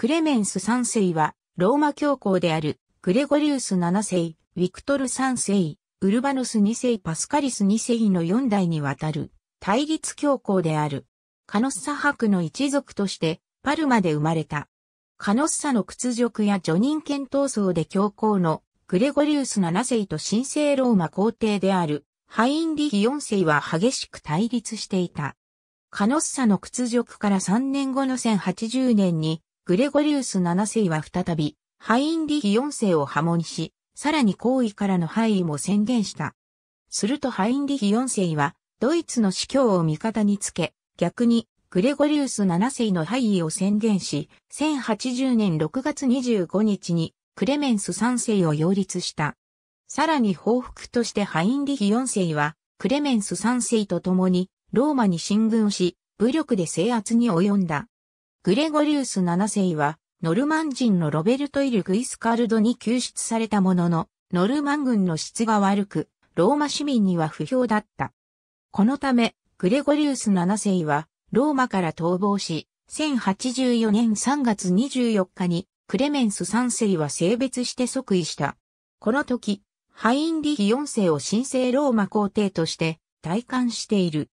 クレメンス三世は、ローマ教皇である、グレゴリウス七世、ウィクトル三世、ウルバノス二世、パスカリス二世の四代にわたる、対立教皇である。カノッサ博の一族として、パルマで生まれた。カノッサの屈辱や女人権闘争で教皇の、グレゴリウス七世と神聖ローマ皇帝である、ハインリヒ四世は激しく対立していた。カノッサの屈辱から3年後の1080年に、グレゴリウス7世は再び、ハインリヒ4世を破門し、さらに皇位からの敗位も宣言した。するとハインリヒ4世は、ドイツの司教を味方につけ、逆に、グレゴリウス7世の敗位を宣言し、1080年6月25日に、クレメンス3世を擁立した。さらに報復としてハインリヒ4世は、クレメンス3世と共に、ローマに進軍し、武力で制圧に及んだ。グレゴリウス7世は、ノルマン人のロベルト・イル・グイスカルドに救出されたものの、ノルマン軍の質が悪く、ローマ市民には不評だった。このため、グレゴリウス7世は、ローマから逃亡し、1084年3月24日に、クレメンス3世は性別して即位した。この時、ハインリヒ4世を神聖ローマ皇帝として、退官している。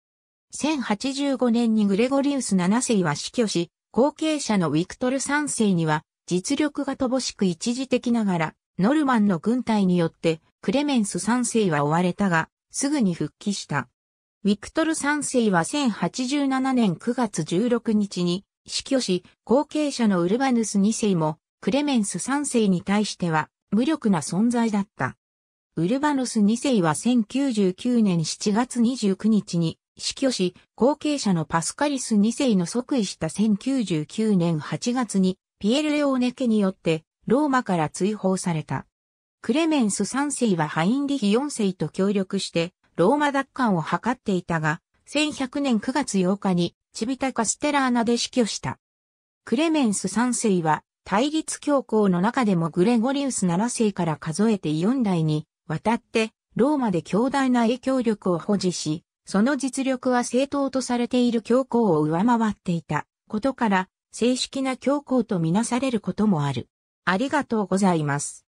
1085年にグレゴリウス7世は死去し、後継者のウィクトル3世には、実力が乏しく一時的ながら、ノルマンの軍隊によって、クレメンス3世は追われたが、すぐに復帰した。ウィクトル3世は1087年9月16日に死去し、後継者のウルバヌス2世も、クレメンス3世に対しては、無力な存在だった。ウルバヌス2世は1099年7月29日に、死去し、後継者のパスカリス2世の即位した1099年8月に、ピエル・レオーネ家によって、ローマから追放された。クレメンス3世はハインリヒ4世と協力して、ローマ奪還を図っていたが、1100年9月8日に、チビタ・カステラーナで死去した。クレメンス3世は、対立教皇の中でもグレゴリウス7世から数えて4代にわたって、ローマで強大な影響力を保持し、その実力は正当とされている教皇を上回っていたことから、正式な教皇とみなされることもある。ありがとうございます。